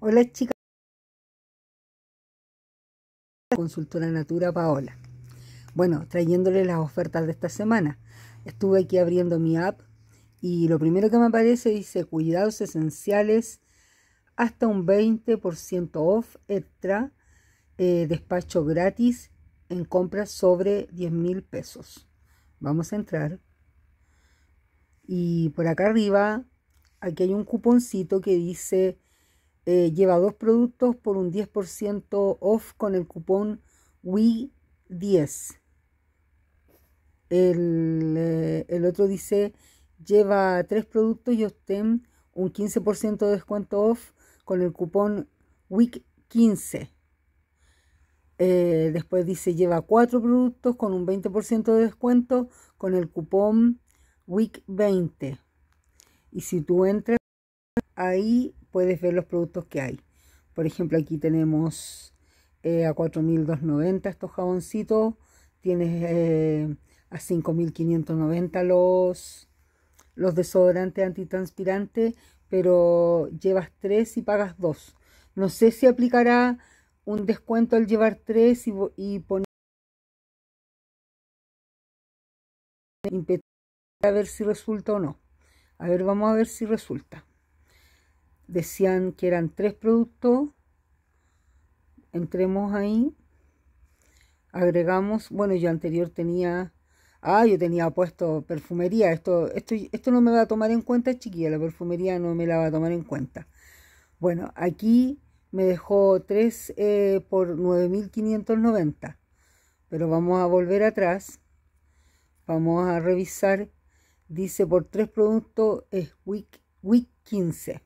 Hola chicas, consultora Natura Paola. Bueno, trayéndole las ofertas de esta semana. Estuve aquí abriendo mi app y lo primero que me aparece dice cuidados esenciales hasta un 20% off extra, eh, despacho gratis en compras sobre 10 mil pesos. Vamos a entrar. Y por acá arriba, aquí hay un cuponcito que dice eh, lleva dos productos por un 10% off con el cupón wi 10 eh, El, otro dice lleva tres productos y obtén un 15% de descuento off con el cupón WIC15. Eh, después dice lleva cuatro productos con un 20% de descuento con el cupón WIC20. Y si tú entras ahí puedes ver los productos que hay. Por ejemplo, aquí tenemos eh, a 4.290 estos jaboncitos, tienes eh, a 5.590 los, los desodorantes antitranspirantes, pero llevas tres y pagas dos. No sé si aplicará un descuento al llevar tres y, y poner a ver si resulta o no. A ver, vamos a ver si resulta decían que eran tres productos. Entremos ahí. Agregamos, bueno, yo anterior tenía, ah, yo tenía puesto perfumería. Esto, esto, esto no me va a tomar en cuenta, chiquilla, la perfumería no me la va a tomar en cuenta. Bueno, aquí me dejó tres eh, por 9.590. Pero vamos a volver atrás. Vamos a revisar. Dice por tres productos es week, week 15.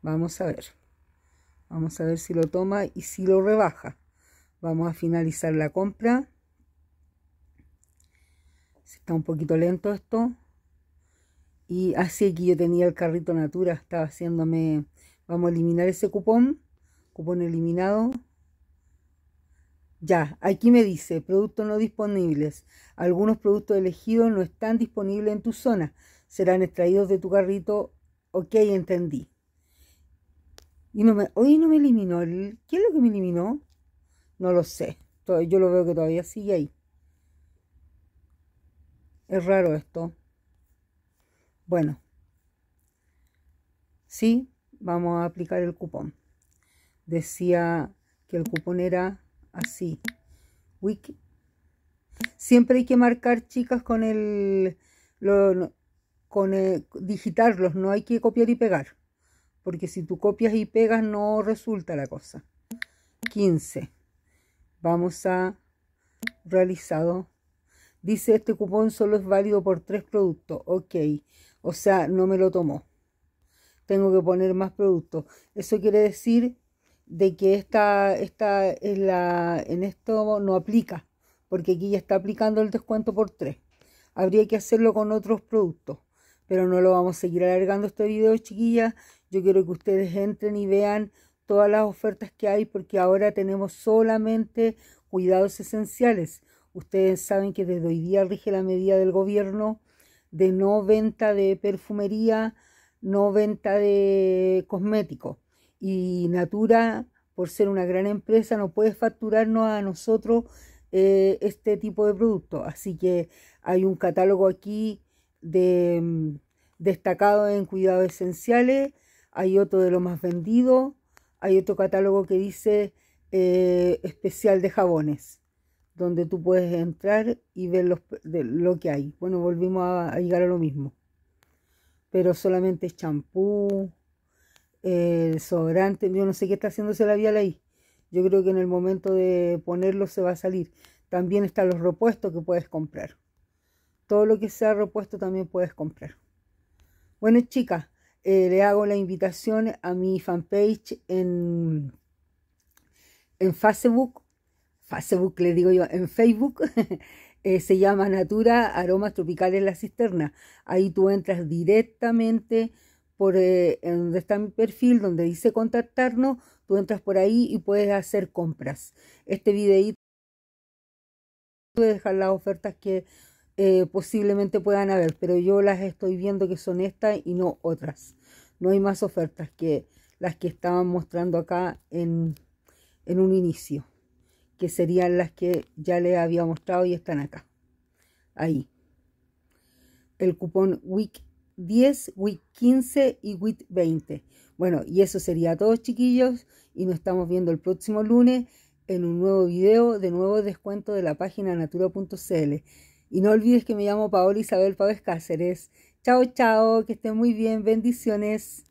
Vamos a ver. Vamos a ver si lo toma y si lo rebaja. Vamos a finalizar la compra. Está un poquito lento esto. Y así que yo tenía el carrito Natura. Estaba haciéndome... Vamos a eliminar ese cupón. Cupón eliminado. Ya, aquí me dice, productos no disponibles. Algunos productos elegidos no están disponibles en tu zona. Serán extraídos de tu carrito. Ok, entendí. Y no me, hoy no me eliminó. ¿Qué es lo que me eliminó? No lo sé. Yo lo veo que todavía sigue ahí. Es raro esto. Bueno. Sí, vamos a aplicar el cupón. Decía que el cupón era así. Wiki. Siempre hay que marcar, chicas, con el... con el, digitarlos, no hay que copiar y pegar porque si tú copias y pegas no resulta la cosa. 15. Vamos a realizado. Dice este cupón solo es válido por tres productos. Ok, o sea, no me lo tomó. Tengo que poner más productos. Eso quiere decir de que esta, esta en, la, en esto no aplica, porque aquí ya está aplicando el descuento por tres. Habría que hacerlo con otros productos pero no lo vamos a seguir alargando este video, chiquillas. Yo quiero que ustedes entren y vean todas las ofertas que hay porque ahora tenemos solamente cuidados esenciales. Ustedes saben que desde hoy día rige la medida del gobierno de no venta de perfumería, no venta de cosméticos. Y Natura, por ser una gran empresa, no puede facturarnos a nosotros eh, este tipo de productos. Así que hay un catálogo aquí de mm, destacado en cuidados esenciales, hay otro de lo más vendido, hay otro catálogo que dice eh, especial de jabones, donde tú puedes entrar y ver lo que hay. Bueno, volvimos a, llegar a lo mismo, pero solamente champú, eh, sobrante, yo no sé qué está haciéndose la vial ahí. Yo creo que en el momento de ponerlo se va a salir. También están los repuestos que puedes comprar todo lo que sea repuesto también puedes comprar. Bueno, chicas, eh, le hago la invitación a mi fanpage en, en Facebook. Facebook le digo yo, en Facebook. Eh, se llama Natura Aromas Tropicales La Cisterna. Ahí tú entras directamente por eh, donde está mi perfil, donde dice contactarnos. Tú entras por ahí y puedes hacer compras. Este videito a dejar las ofertas que eh, posiblemente puedan haber, pero yo las estoy viendo que son estas y no otras. No hay más ofertas que las que estaban mostrando acá en, en un inicio, que serían las que ya les había mostrado y están acá. Ahí. El cupón WIC 10, WIC 15 y WIC 20. Bueno, y eso sería todo, chiquillos. Y nos estamos viendo el próximo lunes en un nuevo video de nuevo descuento de la página natura.cl. Y no olvides que me llamo Paola Isabel Pávez Cáceres. Chao, chao, que estén muy bien, bendiciones.